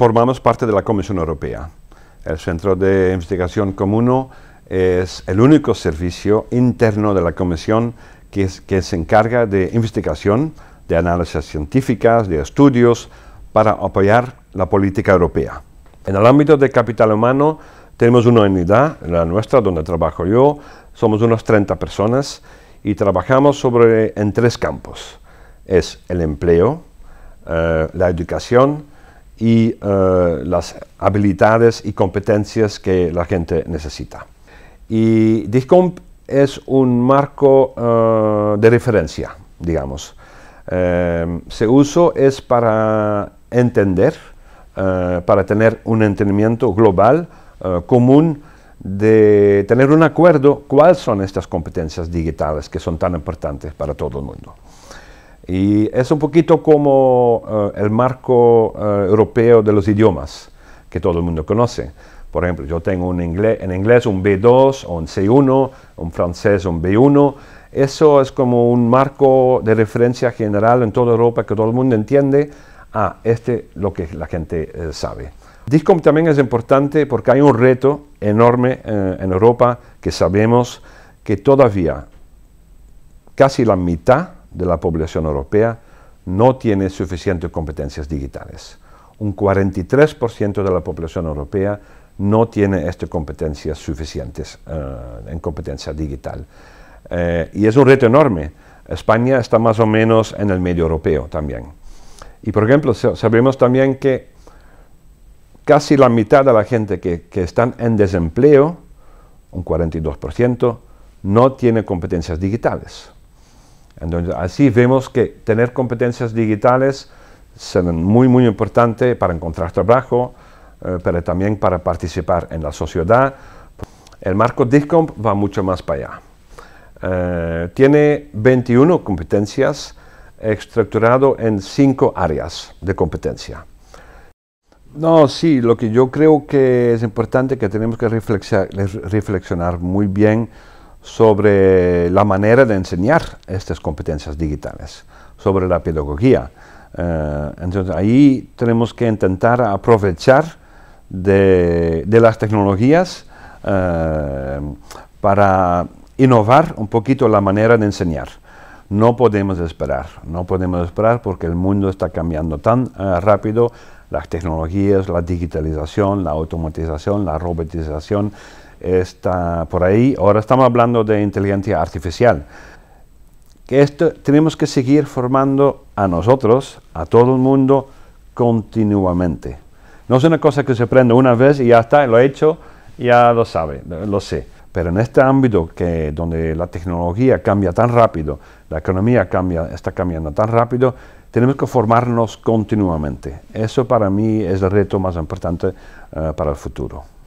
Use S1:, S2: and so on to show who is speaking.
S1: formamos parte de la Comisión Europea. El Centro de Investigación Común es el único servicio interno de la Comisión que, es, que se encarga de investigación, de análisis científicas, de estudios, para apoyar la política europea. En el ámbito de capital humano tenemos una unidad, la nuestra, donde trabajo yo, somos unos 30 personas y trabajamos sobre, en tres campos. Es el empleo, eh, la educación y eh, las habilidades y competencias que la gente necesita. Y Discomp es un marco eh, de referencia, digamos. Se em, su uso es para entender, eh, para tener un entendimiento global, común, de tener un acuerdo cuáles son estas competencias digitales que son tan importantes para todo el mundo. Y es un poquito como eh, el marco eh, europeo de los idiomas, que todo el mundo conoce. Por ejemplo, yo tengo un inglés, en inglés un B2 o un C1, un francés un B1. Eso es como un marco de referencia general en toda Europa que todo el mundo entiende. Ah, este lo que la gente eh, sabe. DISCOM también es importante porque hay un reto enorme en Europa que sabemos que todavía casi la mitad de la población europea no tiene suficientes competencias digitales. Un 43% de la población europea no tiene estas competencias suficientes eh, en competencia digital. Eh, y es un reto enorme. España está más o menos en el medio europeo también. Y por ejemplo, sabemos también que casi la mitad de la gente que, que están en desempleo, un 42%, no tiene competencias digitales. Entonces, así vemos que tener competencias digitales son muy, muy importante para encontrar trabajo, eh, pero también para participar en la sociedad. El marco DISCOMP va mucho más para allá. Eh, tiene 21 competencias estructurado en cinco áreas de competencia. No, sí, lo que yo creo que es importante que tenemos que reflexionar muy bien sobre la manera de enseñar estas competencias digitales, sobre la pedagogía. Eh, entonces ahí tenemos que intentar aprovechar de, las tecnologías eh, para innovar un poquito la manera de enseñar. No podemos esperar, no podemos esperar porque el mundo está cambiando tan eh, rápido, las tecnologías, la digitalización, la automatización, la robotización, está por ahí. Ahora estamos hablando de inteligencia artificial. Que esto tenemos que seguir formando a nosotros, a todo el mundo, continuamente. No es una cosa que se aprende una vez y ya está, lo he hecho, ya lo sabe, lo sé. Pero en este ámbito donde la tecnología cambia tan rápido, la economía cambia, está cambiando tan rápido, tenemos que formarnos continuamente. Eso para mí es el reto más importante eh, para el futuro.